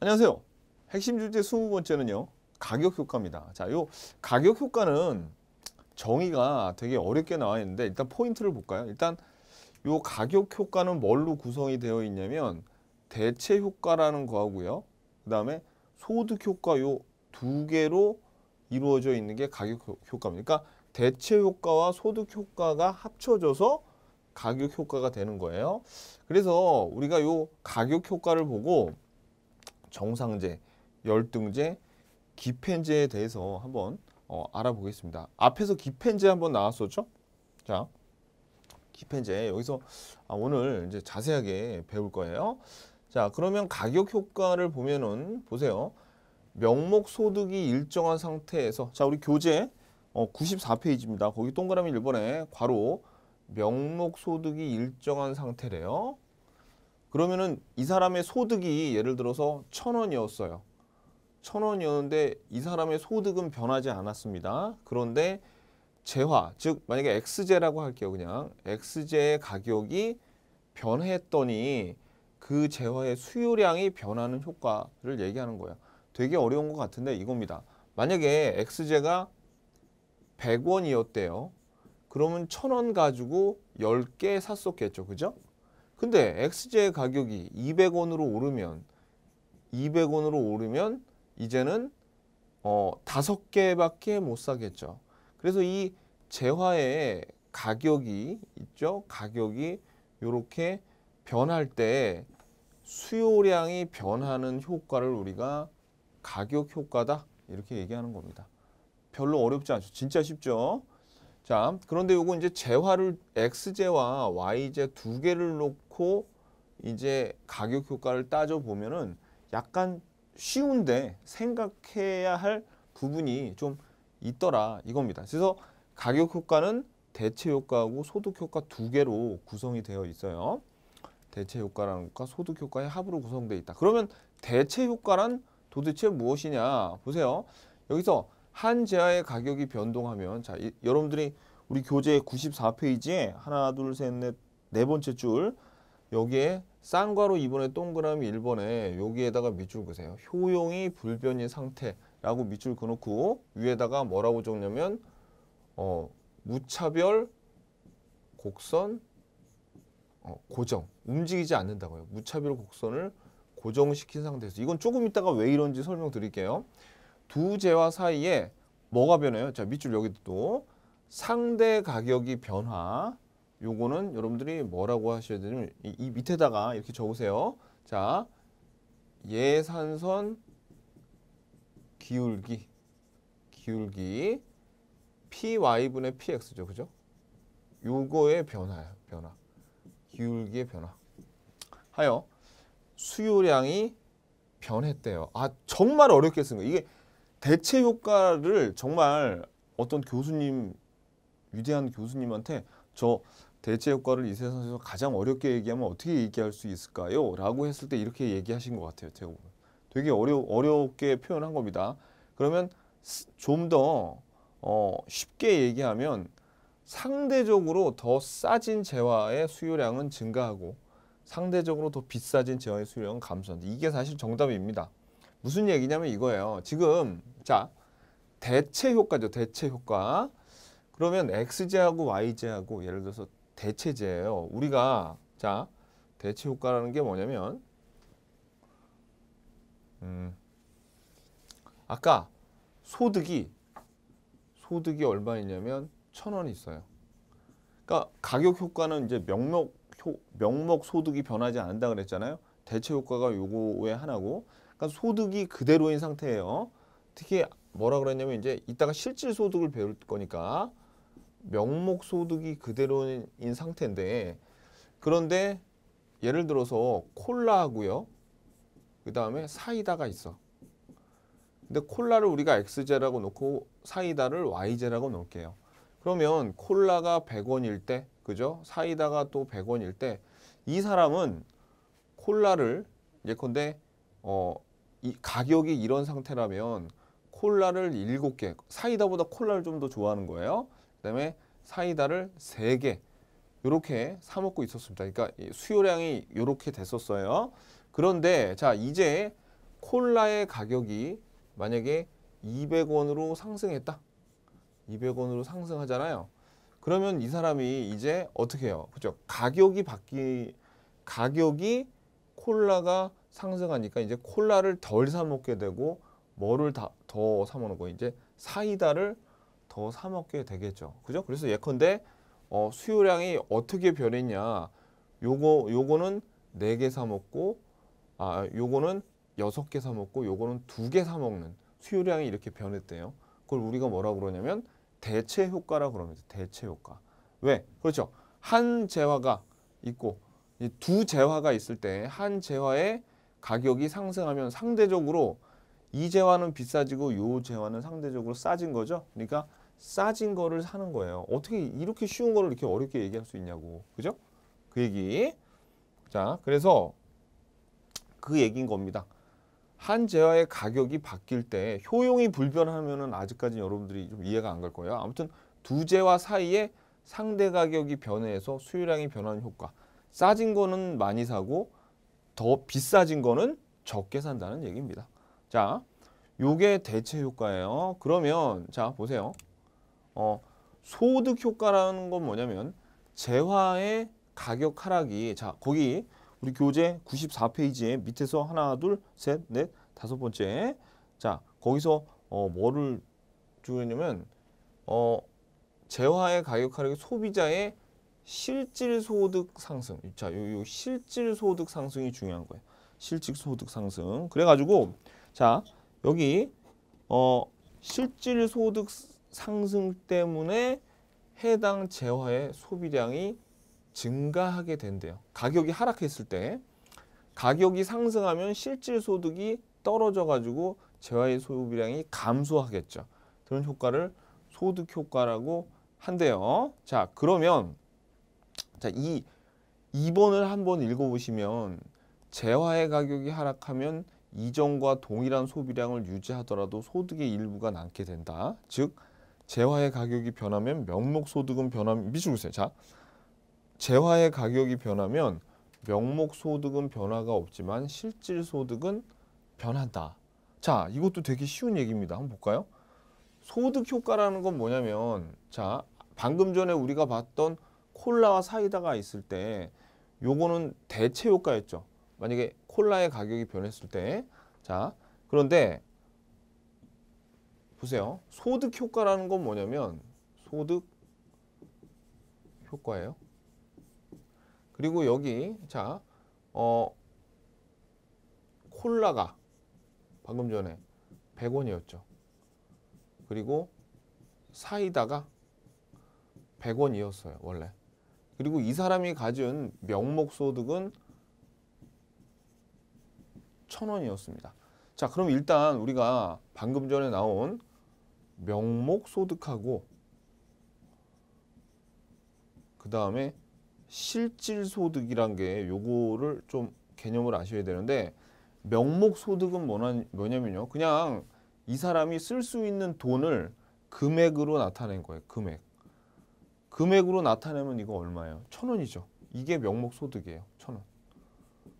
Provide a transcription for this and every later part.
안녕하세요. 핵심 주제 20번째는요. 가격 효과입니다. 자, 요 가격 효과는 정의가 되게 어렵게 나와 있는데 일단 포인트를 볼까요? 일단 요 가격 효과는 뭘로 구성이 되어 있냐면 대체 효과라는 거하고요. 그다음에 소득 효과 요 두 개로 이루어져 있는 게 가격 효과입니다. 그러니까 대체 효과와 소득 효과가 합쳐져서 가격 효과가 되는 거예요. 그래서 우리가 요 가격 효과를 보고 정상제, 열등제, 기펜제에 대해서 한번 어, 알아보겠습니다. 앞에서 기펜제 한번 나왔었죠? 자, 기펜제 여기서 아, 오늘 이제 자세하게 배울 거예요. 자, 그러면 가격 효과를 보면은 보세요. 명목 소득이 일정한 상태에서 자, 우리 교재 어, 94페이지입니다. 거기 동그라미 1번에 괄호 명목 소득이 일정한 상태래요. 그러면은 이 사람의 소득이 예를 들어서 천 원이었어요. 천 원이었는데 이 사람의 소득은 변하지 않았습니다. 그런데 재화, 즉 만약에 X제라고 할게요. 그냥 X제의 가격이 변했더니 그 재화의 수요량이 변하는 효과를 얘기하는 거예요. 되게 어려운 것 같은데 이겁니다. 만약에 X제가 100원이었대요. 그러면 1000원 가지고 10개 샀었겠죠. 그죠? 근데 x j 의 가격이 200원으로 오르면 200원으로 오르면 이제는 어, 5개밖에 못 사겠죠. 그래서 이 재화의 가격이 있죠. 가격이 이렇게 변할 때 수요량이 변하는 효과를 우리가 가격 효과다 이렇게 얘기하는 겁니다. 별로 어렵지 않죠. 진짜 쉽죠. 자, 그런데 요거 이제 재화를 x제와 y제 두 개를 놓고 이제 가격 효과를 따져 보면은 약간 쉬운데 생각해야 할 부분이 좀 있더라 이겁니다. 그래서 가격 효과는 대체 효과하고 소득 효과 두 개로 구성이 되어 있어요. 대체 효과라는 것과 소득 효과의 합으로 구성되어 있다. 그러면 대체 효과란 도대체 무엇이냐 보세요. 여기서 한 제아의 가격이 변동하면 자 이, 여러분들이 우리 교재 94페이지에 하나 둘 셋 넷 네 번째 줄 여기에 쌍괄호 2번에 동그라미 1번에 여기에다가 밑줄 그세요. 효용이 불변인 상태라고 밑줄 그놓고 위에다가 뭐라고 적냐면 어, 무차별 곡선 어, 고정 움직이지 않는다고요. 무차별 곡선을 고정시킨 상태에서 이건 조금 있다가 왜 이런지 설명드릴게요. 두 재화 사이에 뭐가 변해요? 자, 밑줄 여기도 또 상대 가격이 변화. 요거는 여러분들이 뭐라고 하셔야 되냐면 이, 이 밑에다가 이렇게 적으세요. 자, 예산선 기울기 기울기 py분의 px죠. 그죠? 요거의 변화예요. 변화. 기울기의 변화. 하여 수요량이 변했대요. 아 정말 어렵게 쓴 거예요. 이게 대체 효과를 정말 어떤 교수님 위대한 교수님한테 저 대체 효과를 이 세상에서 가장 어렵게 얘기하면 어떻게 얘기할 수 있을까요? 라고 했을 때 이렇게 얘기하신 것 같아요. 대부분 되게 어려, 어렵게 표현한 겁니다. 그러면 좀더 어, 쉽게 얘기하면 상대적으로 더 싸진 재화의 수요량은 증가하고 상대적으로 더 비싸진 재화의 수요량은 감소한다. 이게 사실 정답입니다. 무슨 얘기냐면 이거예요. 지금 자 대체 효과죠. 대체 효과. 그러면 x제하고 y제하고 예를 들어서 대체제예요. 우리가 자 대체 효과라는 게 뭐냐면 음 아까 소득이 소득이 얼마였냐면 천원 있어요. 그러니까 가격 효과는 이제 명목 호, 명목 소득이 변하지 않는다 그랬잖아요. 대체 효과가 요거의 하나고 그러니까 소득이 그대로인 상태예요. 특히 뭐라 그랬냐면 이제 이따가 실질 소득을 배울 거니까 명목 소득이 그대로인 상태인데 그런데 예를 들어서 콜라하고요. 그 다음에 사이다가 있어. 근데 콜라를 우리가 X제라고 놓고 사이다를 Y제라고 놓을게요. 그러면 콜라가 100원일 때, 그죠? 사이다가 또 100원일 때 이 사람은 콜라를 예컨대 어, 이 가격이 이런 상태라면 콜라를 7개, 사이다보다 콜라를 좀 더 좋아하는 거예요. 그다음에 사이다를 3개 이렇게 사 먹고 있었습니다. 그러니까 수요량이 이렇게 됐었어요. 그런데 자 이제 콜라의 가격이 만약에 200원으로 상승했다. 200원으로 상승하잖아요. 그러면 이 사람이 이제 어떻게 해요? 그죠? 가격이 바뀌 가격이 콜라가 상승하니까 이제 콜라를 덜 사 먹게 되고 뭐를 더사 먹고 는 이제 사이다를 더 사 먹게 되겠죠. 그죠? 그래서 예컨대 어, 수요량이 어떻게 변했냐. 요거 요거는 네 개 사 먹고 아 요거는 여섯 개 사 먹고 요거는 두 개 사 먹는 수요량이 이렇게 변했대요. 그걸 우리가 뭐라고 그러냐면 대체 효과라 그러면서 대체 효과. 왜? 그렇죠. 한 재화가 있고 이 두 재화가 있을 때 한 재화에 가격이 상승하면 상대적으로 이 재화는 비싸지고 요 재화는 상대적으로 싸진 거죠. 그러니까 싸진 거를 사는 거예요. 어떻게 이렇게 쉬운 거를 이렇게 어렵게 얘기할 수 있냐고. 그죠? 그 얘기. 자, 그래서 그 얘기인 겁니다. 한 재화의 가격이 바뀔 때 효용이 불변하면은 아직까지 여러분들이 좀 이해가 안 갈 거예요. 아무튼 두 재화 사이에 상대 가격이 변해서 수요량이 변하는 효과. 싸진 거는 많이 사고 더 비싸진 거는 적게 산다는 얘기입니다. 자, 요게 대체 효과예요. 그러면 자, 보세요. 어, 소득 효과라는 건 뭐냐면 재화의 가격 하락이 자, 거기 우리 교재 94페이지에 밑에서 하나, 둘, 셋, 넷, 다섯 번째. 자, 거기서 어, 뭐를 주냐면 어, 재화의 가격 하락이 소비자의 실질 소득 상승. 자, 요, 요 실질 소득 상승이 중요한 거예요. 실질 소득 상승. 그래가지고 자 여기 어 실질 소득 상승 때문에 해당 재화의 소비량이 증가하게 된대요. 가격이 하락했을 때 가격이 상승하면 실질 소득이 떨어져 가지고 재화의 소비량이 감소하겠죠. 그런 효과를 소득 효과라고 한대요. 자, 그러면 자, 이 2번을 한번 읽어보시면 재화의 가격이 하락하면 이전과 동일한 소비량을 유지하더라도 소득의 일부가 남게 된다. 즉 재화의 가격이 변하면 명목 소득은 변함 미치고요 자, 재화의 가격이 변하면 명목 소득은 변화가 없지만 실질 소득은 변한다. 자, 이것도 되게 쉬운 얘기입니다. 한번 볼까요? 소득 효과라는 건 뭐냐면 자, 방금 전에 우리가 봤던 콜라와 사이다가 있을 때 요거는 대체 효과였죠. 만약에 콜라의 가격이 변했을 때 자, 그런데 보세요. 소득 효과라는 건 뭐냐면 소득 효과예요. 그리고 여기 자, 어 콜라가 방금 전에 100원이었죠. 그리고 사이다가 100원이었어요, 원래. 그리고 이 사람이 가진 명목 소득은 천 원이었습니다. 자, 그럼 일단 우리가 방금 전에 나온 명목 소득하고 그 다음에 실질 소득이란 게 요거를 좀 개념을 아셔야 되는데 명목 소득은 뭐냐면요. 그냥 이 사람이 쓸 수 있는 돈을 금액으로 나타낸 거예요. 금액. 금액으로 나타내면 이거 얼마예요? 천 원이죠. 이게 명목 소득이에요. 천 원.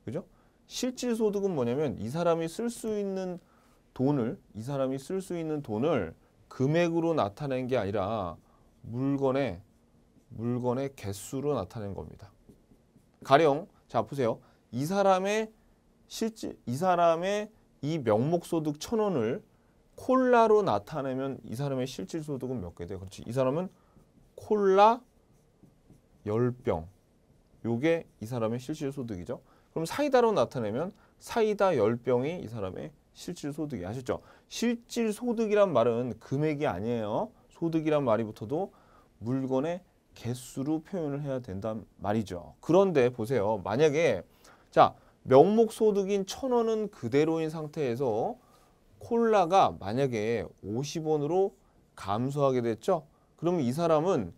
그죠? 실질 소득은 뭐냐면 이 사람이 쓸 수 있는 돈을 이 사람이 쓸 수 있는 돈을 금액으로 나타낸 게 아니라 물건의 물건의 개수로 나타낸 겁니다. 가령 자 보세요. 이 사람의 실질 이 사람의 이 명목 소득 천 원을 콜라로 나타내면 이 사람의 실질 소득은 몇 개 돼요? 그렇지. 이 사람은 콜라 열병 요게 이 사람의 실질 소득이죠. 그럼 사이다로 나타내면 사이다 열병이 이 사람의 실질 소득이 아셨죠? 실질 소득이란 말은 금액이 아니에요. 소득이란 말이부터도 물건의 개수로 표현을 해야 된단 말이죠. 그런데 보세요. 만약에 자 명목 소득인 천원은 그대로인 상태에서 콜라가 만약에 오십 원으로 감소하게 됐죠. 그러면 이 사람은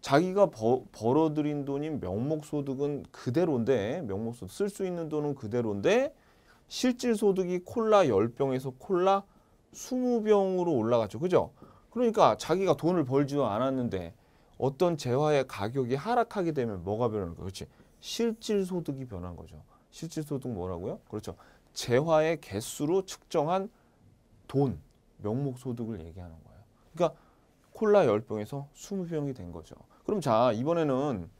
자기가 버, 벌어들인 돈인 명목 소득은 그대로인데 명목 소득 쓸 수 있는 돈은 그대로인데 실질 소득이 콜라 1 0병에서 콜라 2 0 병으로 올라갔죠. 그죠? 그러니까 자기가 돈을 벌지도 않았는데 어떤 재화의 가격이 하락하게 되면 뭐가 변하는 거예요? 그렇지. 실질 소득이 변한 거죠. 실질 소득 뭐라고요? 그렇죠. 재화의 개수로 측정한 돈, 명목 소득을 얘기하는 거예요. 그러니까 콜라 10병에서 20병이 된 거죠. 그럼 자 이번에는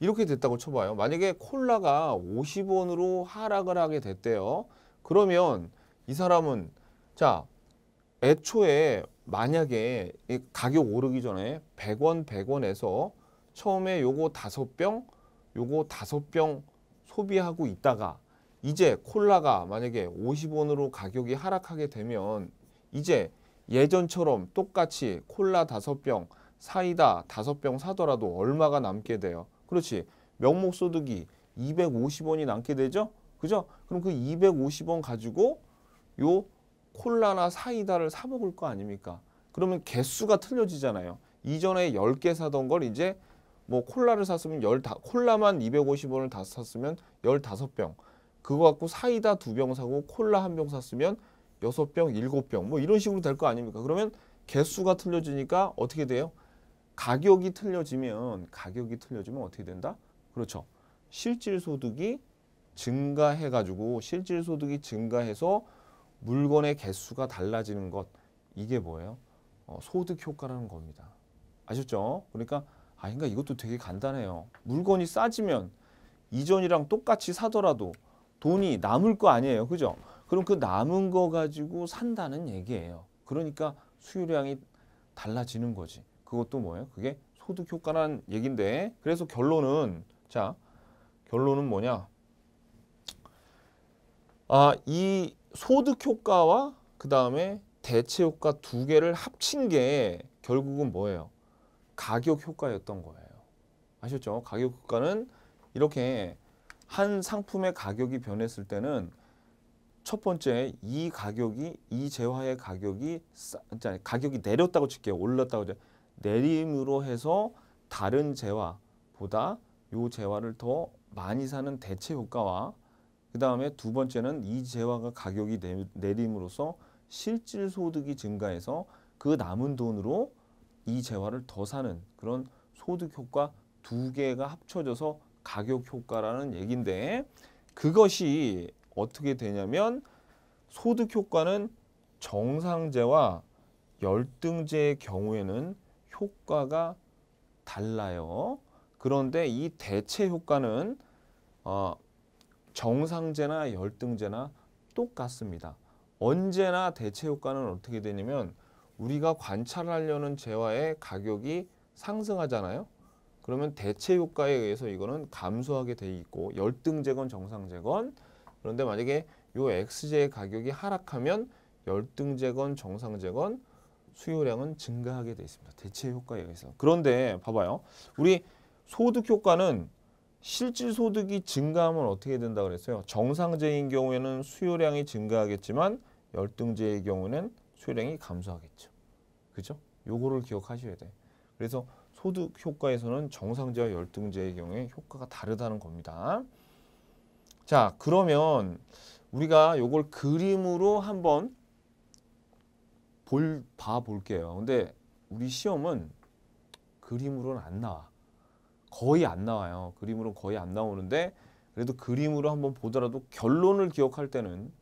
이렇게 됐다고 쳐봐요. 만약에 콜라가 50원으로 하락을 하게 됐대요. 그러면 이 사람은 자 애초에 만약에 가격 오르기 전에 100원 100원에서 처음에 요거 5병 요거 5병 소비하고 있다가 이제 콜라가 만약에 50원으로 가격이 하락하게 되면 이제 예전처럼 똑같이 콜라 5병 사이다 5병 사더라도 얼마가 남게 돼요? 그렇지. 명목 소득이 250원이 남게 되죠? 그죠? 그럼 그 250원 가지고 요 콜라나 사이다를 사 먹을 거 아닙니까? 그러면 개수가 틀려지잖아요. 이전에 10개 사던 걸 이제 뭐 콜라를 샀으면 10, 콜라만 250원을 다 샀으면 15병. 그거 갖고 사이다 2병 사고 콜라 1병 샀으면 여섯 병, 일곱 병뭐 이런 식으로 될 거 아닙니까? 그러면 개수가 틀려지니까 어떻게 돼요? 가격이 틀려지면 가격이 틀려지면 어떻게 된다? 그렇죠. 실질 소득이 증가해 가지고 실질 소득이 증가해서 물건의 개수가 달라지는 것 이게 뭐예요? 어, 소득 효과라는 겁니다. 아셨죠? 그러니까 아 그러니까 이것도 되게 간단해요. 물건이 싸지면 이전이랑 똑같이 사더라도 돈이 남을 거 아니에요. 그죠? 그럼 그 남은 거 가지고 산다는 얘기예요. 그러니까 수요량이 달라지는 거지. 그것도 뭐예요? 그게 소득 효과라는 얘긴데 그래서 결론은 자 결론은 뭐냐? 아, 이 소득 효과와 그 다음에 대체 효과 두 개를 합친 게 결국은 뭐예요? 가격 효과였던 거예요. 아셨죠? 가격 효과는 이렇게 한 상품의 가격이 변했을 때는 첫 번째 이 가격이 이 재화의 가격이 싸, 아니, 가격이 내렸다고 칠게요. 올랐다고 이제 내림으로 해서 다른 재화보다 요 재화를 더 많이 사는 대체 효과와 그 다음에 두 번째는 이 재화가 가격이 내림으로써 실질 소득이 증가해서 그 남은 돈으로 이 재화를 더 사는 그런 소득 효과 두 개가 합쳐져서 가격 효과라는 얘기인데 그것이 어떻게 되냐면 소득 효과는 정상제와 열등제의 경우에는 효과가 달라요. 그런데 이 대체 효과는 어, 정상제나 열등제나 똑같습니다. 언제나 대체 효과는 어떻게 되냐면 우리가 관찰하려는 재화의 가격이 상승하잖아요. 그러면 대체 효과에 의해서 이거는 감소하게 돼 있고 열등제건 정상제건 그런데 만약에 요 XJ의 가격이 하락하면 열등재건 정상재건 수요량은 증가하게 되어 있습니다. 대체 효과에 의해서. 그런데 봐봐요. 우리 소득 효과는 실질 소득이 증가하면 어떻게 된다 고 그랬어요? 정상재인 경우에는 수요량이 증가하겠지만 열등제의 경우는 수요량이 감소하겠죠. 그죠? 요거를 기억하셔야 돼. 그래서 소득 효과에서는 정상제와열등제의 경우에 효과가 다르다는 겁니다. 자, 그러면 우리가 이걸 그림으로 한번 볼, 봐볼게요. 근데 우리 시험은 그림으로는 안 나와. 거의 안 나와요. 그림으로 거의 안 나오는데 그래도 그림으로 한번 보더라도 결론을 기억할 때는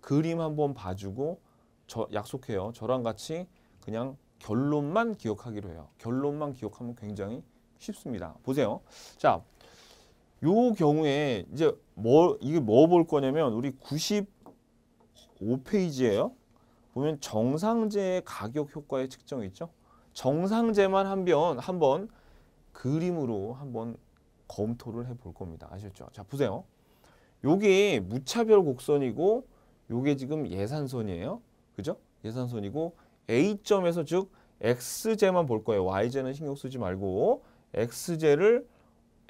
그림 한번 봐주고 저 약속해요. 저랑 같이 그냥 결론만 기억하기로 해요. 결론만 기억하면 굉장히 쉽습니다. 보세요. 자, 요 경우에 이제 뭐 이게 뭐 볼 거냐면 우리 95페이지예요. 보면 정상제의 가격 효과의 측정 있죠. 정상제만 한번 한번 그림으로 한번 검토를 해 볼 겁니다. 아셨죠? 자, 보세요. 요게 무차별 곡선이고 요게 지금 예산선이에요. 그죠? 예산선이고 A점에서 즉 X제만 볼 거예요. Y제는 신경 쓰지 말고 X제를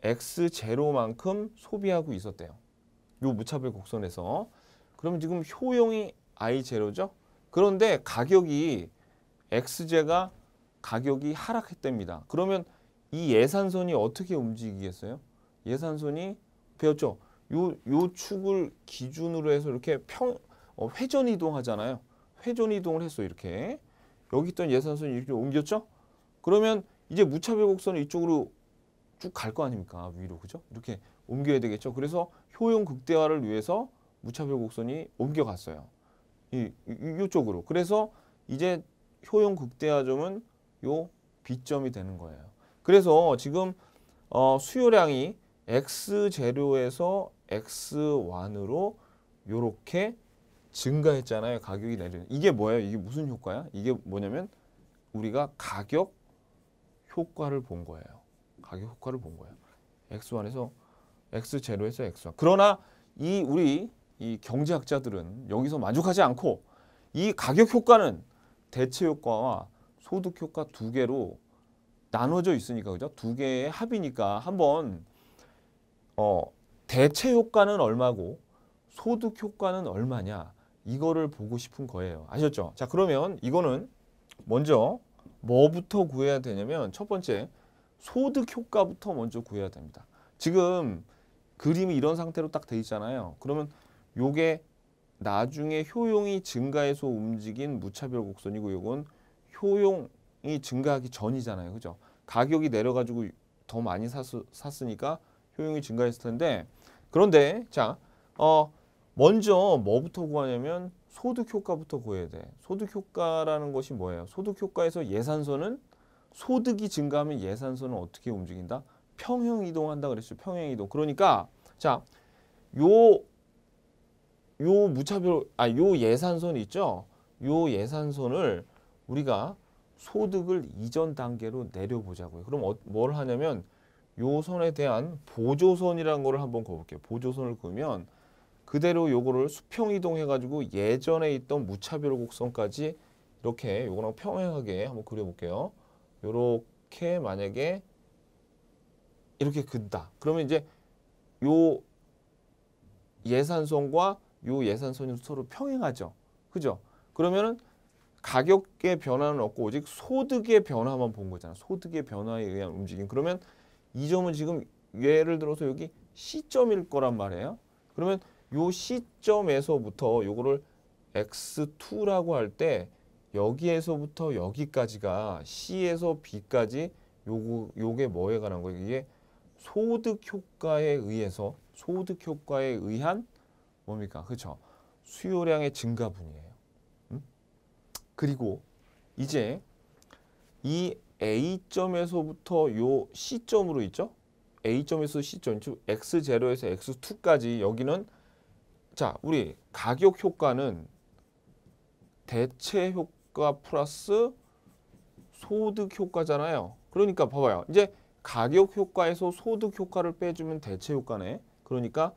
x0만큼 소비하고 있었대요. 요 무차별 곡선에서. 그러 지금 효용이 i0죠? 그런데 가격이 x제가 가격이 하락했답니다. 그러면 이 예산선이 어떻게 움직이겠어요? 예산선이 배웠죠? 요, 요 축을 기준으로 해서 이렇게 평, 어, 회전 이동하잖아요. 회전 이동을 했어 이렇게. 여기 있던 예산선이 이렇게 옮겼죠? 그러면 이제 무차별 곡선을 이쪽으로 쭉갈거 아닙니까 위로 그죠? 이렇게 옮겨야 되겠죠. 그래서 효용 극대화를 위해서 무차별 곡선이 옮겨갔어요. 이, 이 이쪽으로. 그래서 이제 효용 극대화점은 요비점이 되는 거예요. 그래서 지금 어, 수요량이 X0에서 X1으로 요렇게 증가했잖아요. 가격이 내리는 이게 뭐예요? 이게 무슨 효과야? 이게 뭐냐면 우리가 가격 효과를 본 거예요. 가격 효과를 본 거예요. X1에서 X0에서 X1. 그러나 이 우리 이 경제학자들은 여기서 만족하지 않고 이 가격 효과는 대체 효과와 소득 효과 두 개로 나눠져 있으니까 그죠? 두 개의 합이니까 한번 어 대체 효과는 얼마고 소득 효과는 얼마냐 이거를 보고 싶은 거예요. 아셨죠? 자 그러면 이거는 먼저 뭐부터 구해야 되냐면 첫 번째 소득 효과부터 먼저 구해야 됩니다. 지금 그림이 이런 상태로 딱 돼 있잖아요. 그러면 요게 나중에 효용이 증가해서 움직인 무차별 곡선이고 요건 효용이 증가하기 전이잖아요. 그죠? 가격이 내려가지고 더 많이 사수, 샀으니까 효용이 증가했을 텐데 그런데 자, 어, 먼저 뭐부터 구하냐면 소득 효과부터 구해야 돼. 소득 효과라는 것이 뭐예요? 소득 효과에서 예산서는 소득이 증가하면 예산소는 어떻게 움직인다? 평형 이동한다 그랬죠. 평형 이동. 그러니까 자, 요 요 무차별 아 요 예산손 있죠? 요 예산손을 우리가 소득을 이전 단계로 내려보자고요. 그럼 어, 뭘 하냐면 요 선에 대한 보조선이라는 거를 한번 그어볼게요. 보조선을 그으면 그대로 요거를 수평 이동해가지고 예전에 있던 무차별 곡선까지 이렇게 요거랑 평행하게 한번 그려볼게요. 요렇게 만약에 이렇게 긋다. 그러면 이제 요 예산선과 요 예산선이 서로 평행하죠. 그죠? 그러면은 가격의 변화는 없고 오직 소득의 변화만 본 거잖아. 소득의 변화에 의한 움직임. 그러면 이 점은 지금 예를 들어서 여기 시점일 거란 말이에요. 그러면 요시점에서부터 요거를 X2라고 할때 여기에서부터 여기까지가 C에서 B까지 요거 요게 뭐에 관한 거예요? 이게 소득 효과에 의해서 소득 효과에 의한 뭡니까? 그렇죠? 수요량의 증가분이에요. 음? 그리고 이제 이 A점에서부터 요 C점으로 있죠? A점에서 C점, 즉 X0에서 X2까지 여기는 자, 우리 가격 효과는 대체 효과 가 플러스 소득 효과잖아요. 그러니까 봐봐요. 이제 가격 효과에서 소득 효과를 빼주면 대체 효과네. 그러니까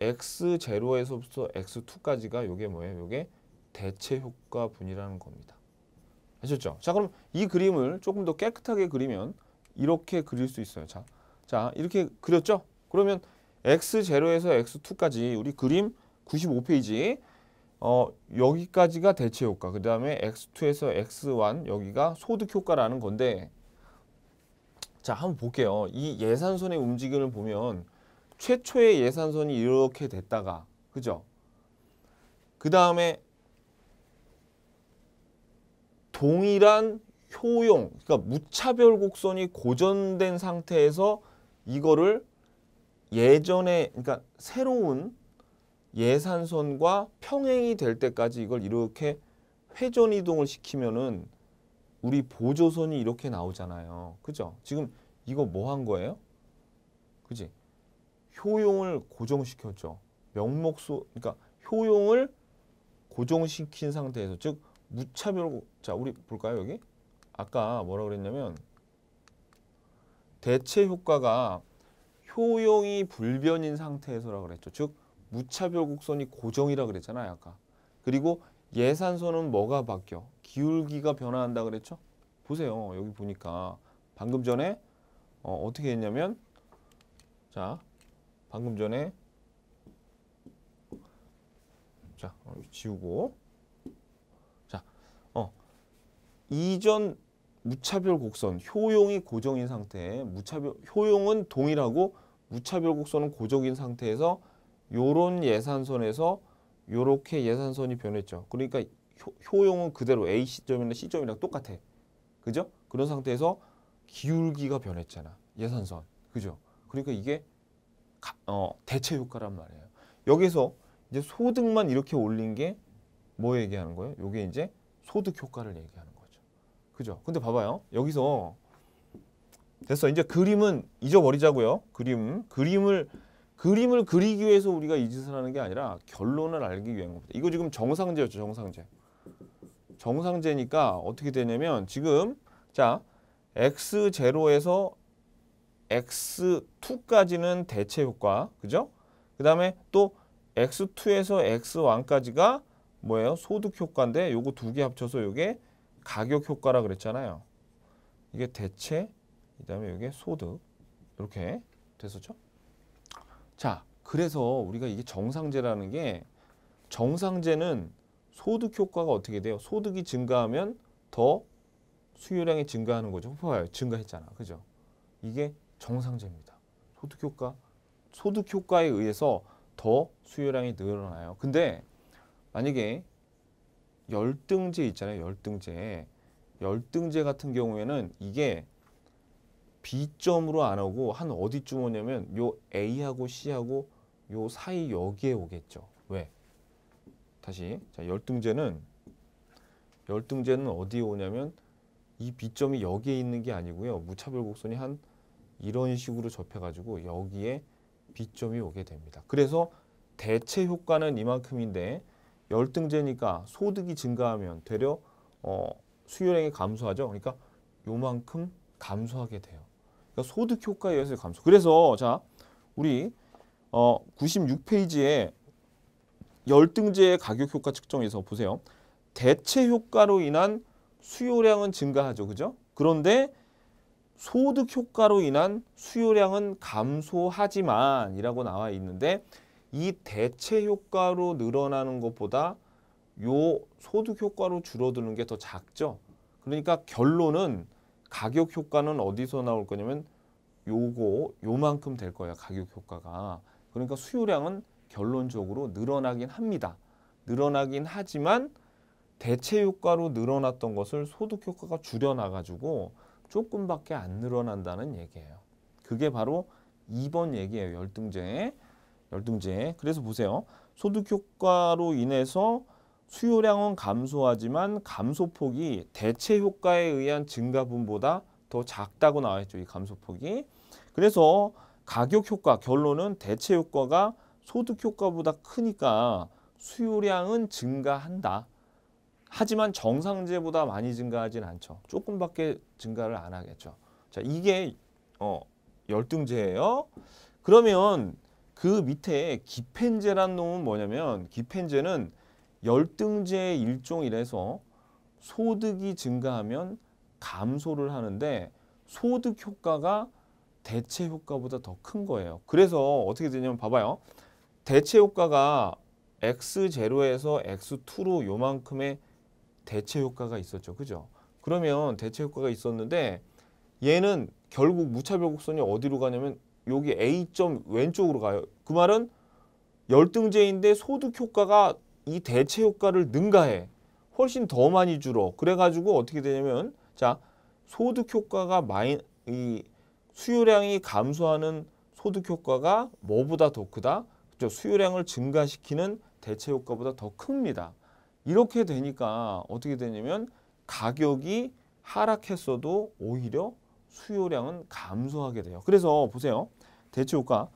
x0에서부터 x2까지가 이게 뭐예요? 이게 대체 효과 분이라는 겁니다. 아셨죠? 자 그럼 이 그림을 조금 더 깨끗하게 그리면 이렇게 그릴 수 있어요. 자, 자 이렇게 그렸죠? 그러면 x0에서 x2까지 우리 그림 95페이지 어, 여기까지가 대체 효과. 그 다음에 X2에서 X1 여기가 소득 효과라는 건데 자 한번 볼게요. 이 예산선의 움직임을 보면 최초의 예산선이 이렇게 됐다가 그죠? 그 다음에 동일한 효용, 그러니까 무차별 곡선이 고전된 상태에서 이거를 예전에 그러니까 새로운 예산선과 평행이 될 때까지 이걸 이렇게 회전 이동을 시키면은 우리 보조선이 이렇게 나오잖아요. 그죠? 지금 이거 뭐 한 거예요? 그지? 효용을 고정시켰죠. 명목수, 그러니까 효용을 고정시킨 상태에서, 즉, 무차별, 자, 우리 볼까요, 여기? 아까 뭐라 그랬냐면, 대체 효과가 효용이 불변인 상태에서라고 그랬죠. 즉, 무차별 곡선이 고정이라 그랬잖아요 아까 그리고 예산선은 뭐가 바뀌어 기울기가 변화한다 그랬죠 보세요 여기 보니까 방금 전에 어, 어떻게 했냐면 자 방금 전에 자 어, 지우고 자 어, 이전 무차별 곡선 효용이 고정인 상태에 무차별 효용은 동일하고 무차별 곡선은 고정인 상태에서 요런 예산선에서 요렇게 예산선이 변했죠. 그러니까 효, 용은 그대로 A 시점이나 C점이랑 똑같아. 그죠? 그런 상태에서 기울기가 변했잖아. 예산선. 그죠? 그러니까 이게 가, 어, 대체 효과란 말이에요. 여기서 이제 소득만 이렇게 올린 게 뭐 얘기하는 거예요? 요게 이제 소득 효과를 얘기하는 거죠. 그죠? 근데 봐봐요. 여기서 됐어. 이제 그림은 잊어버리자고요. 그림. 그림을 그림을 그리기 위해서 우리가 이 짓을 하는 게 아니라 결론을 알기 위한 겁니다. 이거 지금 정상제였죠, 정상제. 정상제니까 어떻게 되냐면 지금 자 x0에서 x2까지는 대체 효과, 그죠? 그 다음에 또 x2에서 x1까지가 뭐예요? 소득 효과인데 요거 두 개 합쳐서 요게 가격 효과라 그랬잖아요. 이게 대체, 그 다음에 요게 소득 이렇게 됐었죠? 자, 그래서 우리가 이게 정상제라는 게 정상제는 소득 효과가 어떻게 돼요? 소득이 증가하면 더 수요량이 증가하는 거죠. 봐요. 증가했잖아. 그죠? 이게 정상제입니다. 소득 효과. 소득 효과에 의해서 더 수요량이 늘어나요. 근데 만약에 열등제 있잖아요. 열등제. 열등제 같은 경우에는 이게 B점으로 안 오고 한 어디쯤 오냐면 요 A하고 C하고 요 사이 여기에 오겠죠. 왜? 다시 자 열등제는 열등제는 어디에 오냐면 이 B점이 여기에 있는 게 아니고요. 무차별 곡선이 한 이런 식으로 접혀가지고 여기에 B점이 오게 됩니다. 그래서 대체 효과는 이만큼인데 열등제니까 소득이 증가하면 되려 어, 수요량이 감소하죠. 그러니까 요만큼 감소하게 돼요. 그러니까 소득 효과에 의해서 감소. 그래서 자 우리 어 96페이지에 열등제의 가격 효과 측정에서 보세요. 대체 효과로 인한 수요량은 증가하죠. 그죠? 그런데 소득 효과로 인한 수요량은 감소하지만 이라고 나와 있는데 이 대체 효과로 늘어나는 것보다 요 소득 효과로 줄어드는 게 더 작죠. 그러니까 결론은 가격 효과는 어디서 나올 거냐면 요거 요만큼 될 거야 가격 효과가 그러니까 수요량은 결론적으로 늘어나긴 합니다 늘어나긴 하지만 대체 효과로 늘어났던 것을 소득 효과가 줄여놔 가지고 조금밖에 안 늘어난다는 얘기예요 그게 바로 2번 얘기예요 열등제 열등제 그래서 보세요 소득 효과로 인해서 수요량은 감소하지만 감소폭이 대체 효과에 의한 증가분보다 더 작다고 나와있죠. 이 감소폭이. 그래서 가격 효과 결론은 대체 효과가 소득 효과보다 크니까 수요량은 증가한다. 하지만 정상제보다 많이 증가하진 않죠. 조금밖에 증가를 안 하겠죠. 자, 이게 어, 열등제예요. 그러면 그 밑에 기펜제란 놈은 뭐냐면 기펜제는 열등제의 일종이라서 소득이 증가하면 감소를 하는데 소득 효과가 대체 효과보다 더 큰 거예요. 그래서 어떻게 되냐면 봐봐요. 대체 효과가 x0에서 x2로 요만큼의 대체 효과가 있었죠. 그죠? 그러면 대체 효과가 있었는데 얘는 결국 무차별 곡선이 어디로 가냐면 여기 A점 왼쪽으로 가요. 그 말은 열등제인데 소득 효과가 이 대체 효과를 능가해 훨씬 더 많이 줄어 그래가지고 어떻게 되냐면 자 소득 효과가 마이 이 수요량이 감소하는 소득 효과가 뭐보다 더 크다 그죠 수요량을 증가시키는 대체 효과보다 더 큽니다 이렇게 되니까 어떻게 되냐면 가격이 하락했어도 오히려 수요량은 감소하게 돼요 그래서 보세요 대체 효과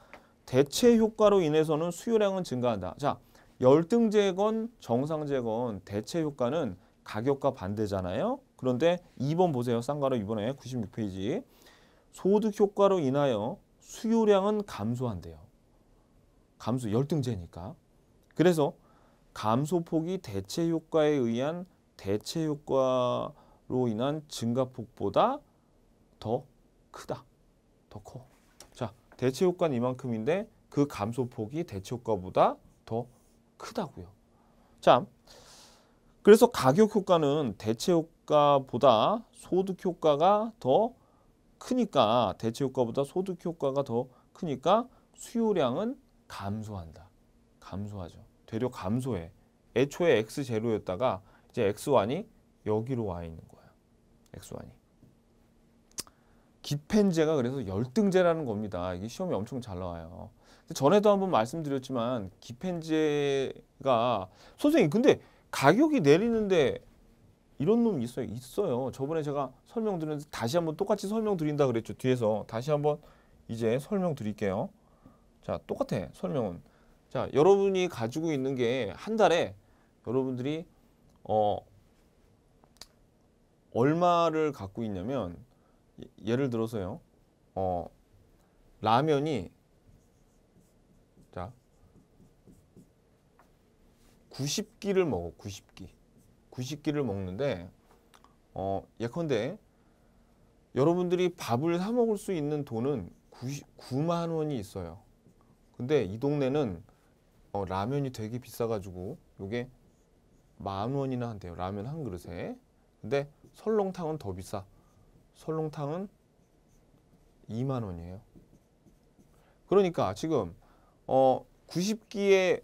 대체 효과로 인해서는 수요량은 증가한다 자 열등제건 정상제건 대체 효과는 가격과 반대잖아요. 그런데 2번 보세요. 쌍가로 2번에 96페이지. 소득 효과로 인하여 수요량은 감소한대요. 감소, 열등제니까. 그래서 감소폭이 대체 효과에 의한 대체 효과로 인한 증가폭보다 더 크다. 더 커. 자, 대체 효과는 이만큼인데 그 감소폭이 대체 효과보다 더 크다고요. 자, 그래서 가격 효과는 대체 효과보다 소득 효과가 더 크니까 대체 효과보다 소득 효과가 더 크니까 수요량은 감소한다. 감소하죠. 되려 감소해. 애초에 x0였다가 이제 x1이 여기로 와 있는 거야. x1이. 기펜제가 그래서 열등제라는 겁니다. 이게 시험이 엄청 잘 나와요. 전에도 한 번 말씀드렸지만 기펜제가 선생님 근데 가격이 내리는데 이런 놈 있어요. 있어요. 저번에 제가 설명드렸는데 다시 한 번 똑같이 설명드린다 그랬죠. 뒤에서 다시 한 번 이제 설명드릴게요. 자, 똑같아. 설명은. 자, 여러분이 가지고 있는 게 한 달에 여러분들이 어 얼마를 갖고 있냐면 예, 예를 들어서요. 어 라면이 9 0기를 먹어 9 0기9 0기를 먹는데 어 예컨대 여러분들이 밥을 사 먹을 수 있는 돈은 90, 9만 원이 있어요 근데 이 동네는 어, 라면이 되게 비싸가지고 요게 만 원이나 한대요 라면 한 그릇에 근데 설렁탕은 더 비싸 설렁탕은 2만 원이에요 그러니까 지금 어 90기에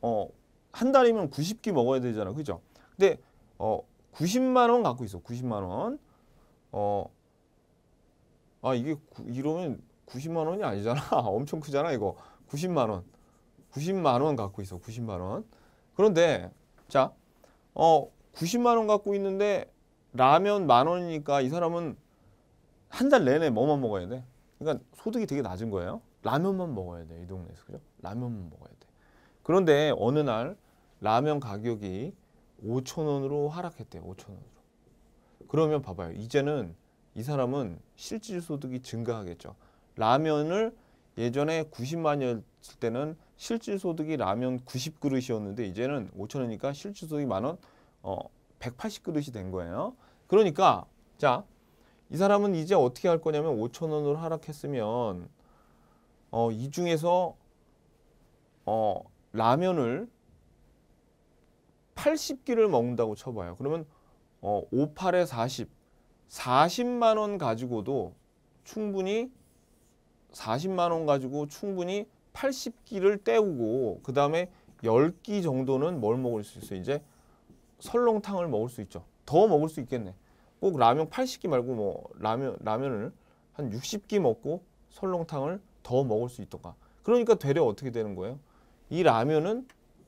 어한 달이면 90끼 먹어야 되잖아. 그죠? 근데 어 90만 원 갖고 있어. 90만 원. 어. 아, 이게 구, 이러면 90만 원이 아니잖아. 엄청 크잖아, 이거. 90만 원. 90만 원 갖고 있어. 90만 원. 그런데 자, 어 90만 원 갖고 있는데 라면 만 원이니까 이 사람은 한 달 내내 뭐만 먹어야 돼? 그러니까 소득이 되게 낮은 거예요. 라면만 먹어야 돼, 이 동네에서. 그죠? 라면만 먹어야 돼. 그런데 어느 날 라면 가격이 5천원으로 하락했대요. 5천원으로. 그러면 봐봐요. 이제는 이 사람은 실질 소득이 증가하겠죠. 라면을 예전에 90만이었을 원 때는 실질 소득이 라면 90그릇이었는데 이제는 5천원이니까 실질 소득이 만원 어 180그릇이 된 거예요. 그러니까 자, 이 사람은 이제 어떻게 할 거냐면 5천원으로 하락했으면 어, 이 중에서 어, 라면을 80끼를 먹는다고 쳐봐요. 그러면 어, 58에 40, 40만 원 가지고도 충분히 40만 원 가지고 충분히 80끼를 때우고 그 다음에 10끼 정도는 뭘 먹을 수 있어요? 이제 설렁탕을 먹을 수 있죠. 더 먹을 수 있겠네. 꼭 라면 80끼 말고 뭐 라면, 라면을 한 60끼 먹고 설렁탕을 더 먹을 수 있던가. 그러니까 되려 어떻게 되는 거예요? 이 라면은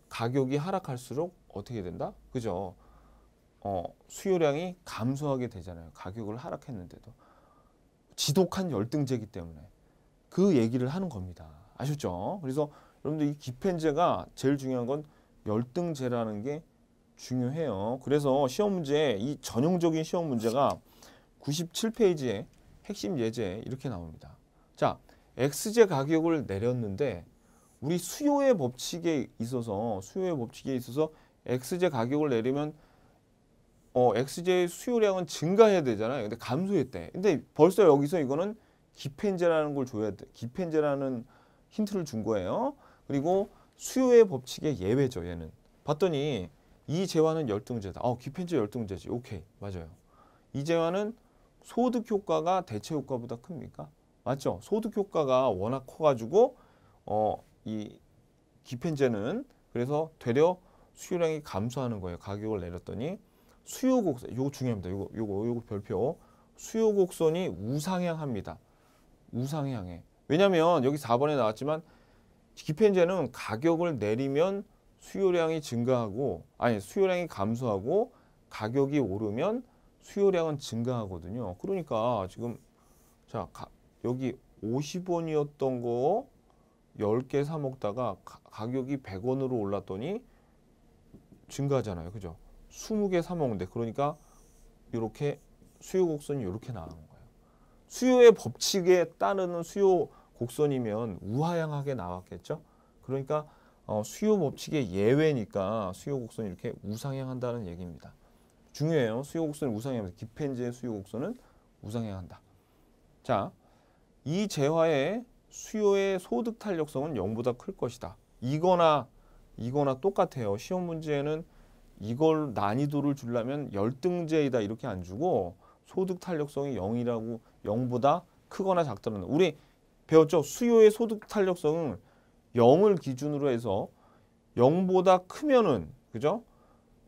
가격이 하락할수록 어떻게 된다? 그죠? 어, 수요량이 감소하게 되잖아요. 가격을 하락했는데도. 지독한 열등제기 이 때문에. 그 얘기를 하는 겁니다. 아셨죠? 그래서 여러분들 이 기펜제가 제일 중요한 건 열등제라는 게 중요해요. 그래서 시험 문제, 이 전형적인 시험 문제가 97페이지에 핵심 예제 이렇게 나옵니다. 자, X제 가격을 내렸는데 우리 수요의 법칙에 있어서 수요의 법칙에 있어서 엑스제 가격을 내리면 어 엑스제의 수요량은 증가해야 되잖아요. 근데 감소했대. 근데 벌써 여기서 이거는 기펜제라는 걸 줘야 돼. 기펜제라는 힌트를 준 거예요. 그리고 수요의 법칙의 예외죠. 얘는. 봤더니 이 재화는 열등제다. 어, 기펜제 열등제지. 오케이. 맞아요. 이 재화는 소득 효과가 대체 효과보다 큽니까? 맞죠? 소득 효과가 워낙 커가지고 어, 이 기펜제는 그래서 되려 수요량이 감소하는 거예요. 가격을 내렸더니 수요 곡선, 요거 중요합니다. 요거, 요거, 요거 별표. 수요 곡선이 우상향합니다. 우상향해. 왜냐면 여기 4번에 나왔지만 기펜제는 가격을 내리면 수요량이 증가하고 아니 수요량이 감소하고 가격이 오르면 수요량은 증가하거든요. 그러니까 지금 자 가, 여기 50원이었던 거 10개 사 먹다가 가, 격이 100원으로 올랐더니 증가하잖아요. 그죠? 20개 사 먹는데 그러니까 이렇게 수요 곡선이 이렇게 나오는 거예요. 수요의 법칙에 따르는 수요 곡선이면 우하향하게 나왔겠죠? 그러니까 어, 수요 법칙의 예외니까 수요 곡선이 이렇게 우상향한다는 얘기입니다. 중요해요. 수요 곡선이 우상향하면서 기펜즈의 수요 곡선은 우상향한다. 자, 이 재화의 수요의 소득 탄력성은 0보다 클 것이다. 이거나 이거나 똑같아요. 시험 문제는 이걸 난이도를 주려면 열등제이다 이렇게 안 주고 소득 탄력성이 0이라고 0보다 크거나 작다는 우리 배웠죠? 수요의 소득 탄력성은 0을 기준으로 해서 0보다 크면은 그죠?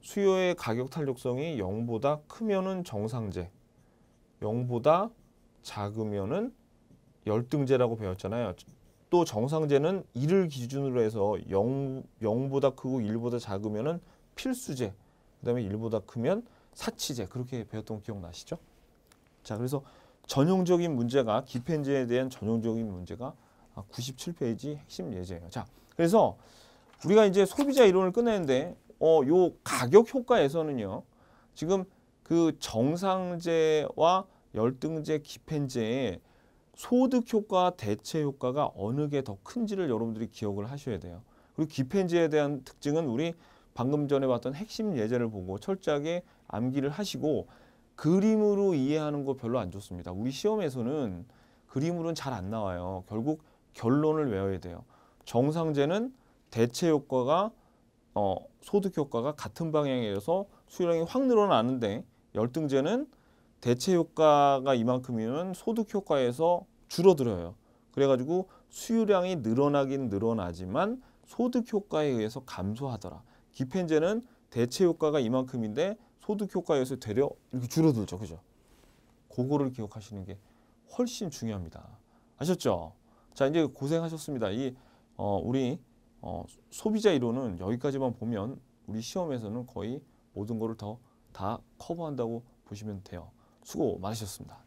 수요의 가격 탄력성이 0보다 크면은 정상제 0보다 작으면은 열등제라고 배웠잖아요. 또 정상제는 이를 기준으로 해서 영영보다 크고 일보다 작으면 필수제, 그다음에 일보다 크면 사치제 그렇게 배웠던 기억나시죠? 자, 그래서 전형적인 문제가 기펜제에 대한 전형적인 문제가 97페이지 아, 핵심 예제예요. 자, 그래서 우리가 이제 소비자 이론을 끝내는데 어, 요 가격 효과에서는요. 지금 그 정상제와 열등제, 기펜제의 소득 효과와 대체 효과가 어느 게 더 큰지를 여러분들이 기억을 하셔야 돼요. 그리고 기펜지에 대한 특징은 우리 방금 전에 봤던 핵심 예제를 보고 철저하게 암기를 하시고 그림으로 이해하는 거 별로 안 좋습니다. 우리 시험에서는 그림으로는 잘 안 나와요. 결국 결론을 외워야 돼요. 정상제는 대체 효과가 어, 소득 효과가 같은 방향에 의해서 수요량이 확 늘어나는데 열등제는 대체 효과가 이만큼이면 소득 효과에서 줄어들어요. 그래가지고 수요량이 늘어나긴 늘어나지만 소득 효과에 의해서 감소하더라. 기펜제는 대체 효과가 이만큼인데 소득 효과에 서 되려 이렇게 줄어들죠. 그죠? 그거를 기억하시는 게 훨씬 중요합니다. 아셨죠? 자, 이제 고생하셨습니다. 이 어, 우리 어, 소비자 이론은 여기까지만 보면 우리 시험에서는 거의 모든 거를 더다 커버한다고 보시면 돼요. 수고 많으셨습니다.